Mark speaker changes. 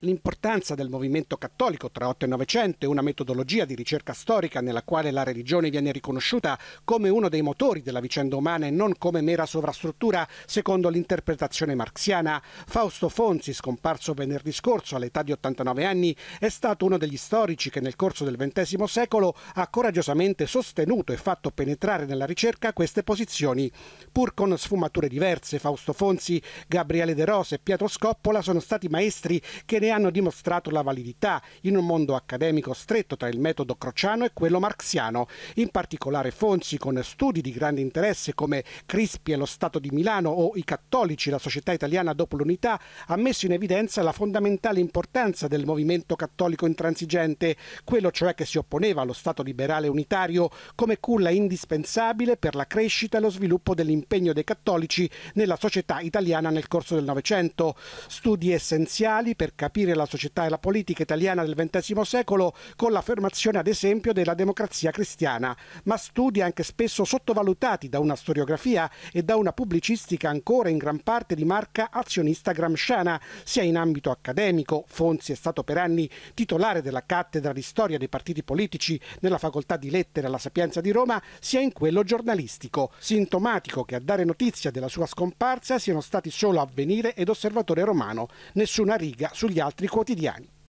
Speaker 1: L'importanza del movimento cattolico tra 8 e 900 e una metodologia di ricerca storica nella quale la religione viene riconosciuta come uno dei motori della vicenda umana e non come mera sovrastruttura, secondo l'interpretazione marxiana. Fausto Fonzi, scomparso venerdì scorso all'età di 89 anni, è stato uno degli storici che nel corso del XX secolo ha coraggiosamente sostenuto e fatto penetrare nella ricerca queste posizioni. Pur con sfumature diverse, Fausto Fonzi, Gabriele De Rosa e Pietro Scoppola sono stati maestri che ne ne hanno dimostrato la validità in un mondo accademico stretto tra il metodo crociano e quello marxiano. In particolare Fonsi, con studi di grande interesse come Crispi e lo Stato di Milano o I cattolici, la società italiana dopo l'unità, ha messo in evidenza la fondamentale importanza del movimento cattolico intransigente, quello cioè che si opponeva allo Stato liberale unitario come culla indispensabile per la crescita e lo sviluppo dell'impegno dei cattolici nella società italiana nel corso del Novecento. Studi essenziali per capire capire la società e la politica italiana del XX secolo con l'affermazione ad esempio della democrazia cristiana, ma studi anche spesso sottovalutati da una storiografia e da una pubblicistica ancora in gran parte di marca azionista gramsciana, sia in ambito accademico, Fonzi è stato per anni titolare della cattedra di storia dei partiti politici nella facoltà di lettere alla Sapienza di Roma, sia in quello giornalistico, sintomatico che a dare notizia della sua scomparsa siano stati solo avvenire ed osservatore romano, nessuna riga sugli altri altri quotidiani.